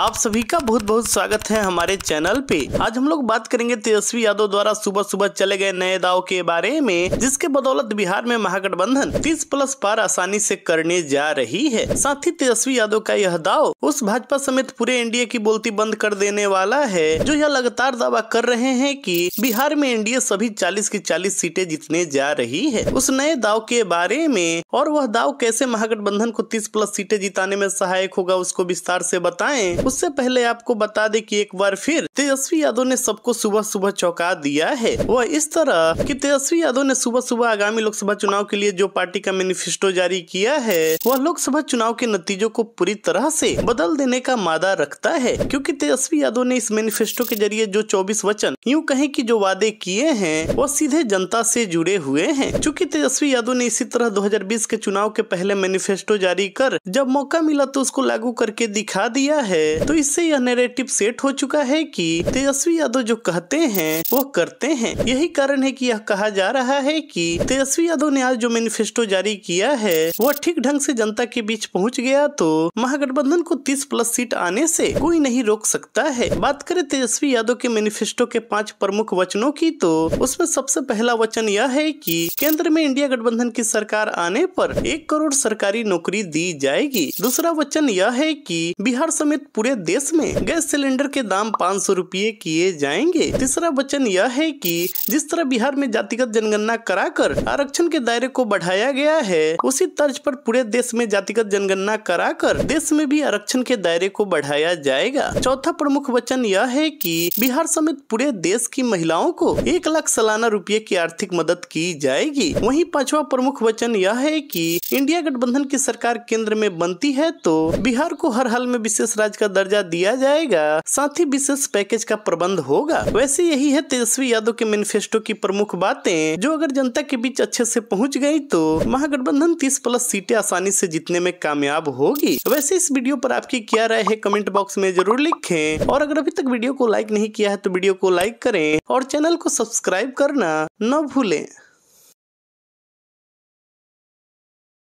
आप सभी का बहुत बहुत स्वागत है हमारे चैनल पे आज हम लोग बात करेंगे तेजस्वी यादव द्वारा सुबह सुबह चले गए नए दाव के बारे में जिसके बदौलत बिहार में महागठबंधन 30 प्लस पार आसानी से करने जा रही है साथ ही तेजस्वी यादव का यह दाव उस भाजपा समेत पूरे एनडीए की बोलती बंद कर देने वाला है जो यह लगातार दावा कर रहे हैं की बिहार में एनडीए सभी चालीस की चालीस सीटें जीतने जा रही है उस नए दाव के बारे में और वह दाव कैसे महागठबंधन को तीस प्लस सीटें जिताने में सहायक होगा उसको विस्तार ऐसी बताए उससे पहले आपको बता दे कि एक बार फिर तेजस्वी यादव ने सबको सुबह सुबह चौंका दिया है वह इस तरह कि तेजस्वी यादव ने सुबह सुबह आगामी लोकसभा चुनाव के लिए जो पार्टी का मैनिफेस्टो जारी किया है वह लोकसभा चुनाव के नतीजों को पूरी तरह से बदल देने का मादा रखता है क्योंकि तेजस्वी यादव ने इस मैनिफेस्टो के जरिए जो चौबीस वचन यूँ कहे की जो वादे किए हैं वह सीधे जनता से जुड़े हुए हैं चूंकि तेजस्वी यादव ने इसी तरह 2020 के चुनाव के पहले मैनिफेस्टो जारी कर जब मौका मिला तो उसको लागू करके दिखा दिया है तो इससे यह नैरेटिव सेट हो चुका है कि तेजस्वी यादव जो कहते हैं वो करते हैं यही कारण है कि यह कहा जा रहा है कि तेजस्वी यादव ने आज जो मैनिफेस्टो जारी किया है वो ठीक ढंग से जनता के बीच पहुंच गया तो महागठबंधन को 30 प्लस सीट आने से कोई नहीं रोक सकता है बात करें तेजस्वी यादव के मैनिफेस्टो के पाँच प्रमुख वचनों की तो उसमें सबसे पहला वचन यह है की केंद्र में इंडिया गठबंधन की सरकार आने आरोप एक करोड़ सरकारी नौकरी दी जाएगी दूसरा वचन यह है की बिहार समेत पूरे देश में गैस सिलेंडर के दाम पाँच सौ रूपए किए जाएंगे तीसरा वचन यह है कि जिस तरह बिहार में जातिगत जनगणना कराकर आरक्षण के दायरे को बढ़ाया गया है उसी तर्ज पर पूरे देश में जातिगत जनगणना कराकर देश में भी आरक्षण के दायरे को बढ़ाया जाएगा चौथा प्रमुख वचन यह है कि बिहार समेत पूरे देश की महिलाओं को एक लाख सालाना रूपए की आर्थिक मदद की जाएगी वही पांचवा प्रमुख वचन यह है कि इंडिया गठबंधन की सरकार केंद्र में बनती है तो बिहार को हर हाल में विशेष राज्य का दर्जा दिया जाएगा साथ ही विशेष पैकेज का प्रबंध होगा वैसे यही है तेजस्वी यादव के मैनिफेस्टो की प्रमुख बातें जो अगर जनता के बीच अच्छे से पहुंच गई तो महागठबंधन तीस प्लस सीटें आसानी से जीतने में कामयाब होगी वैसे इस वीडियो पर आपकी क्या राय है कमेंट बॉक्स में जरूर लिखें और अगर अभी तक वीडियो को लाइक नहीं किया है तो वीडियो को लाइक करें और चैनल को सब्सक्राइब करना न भूलें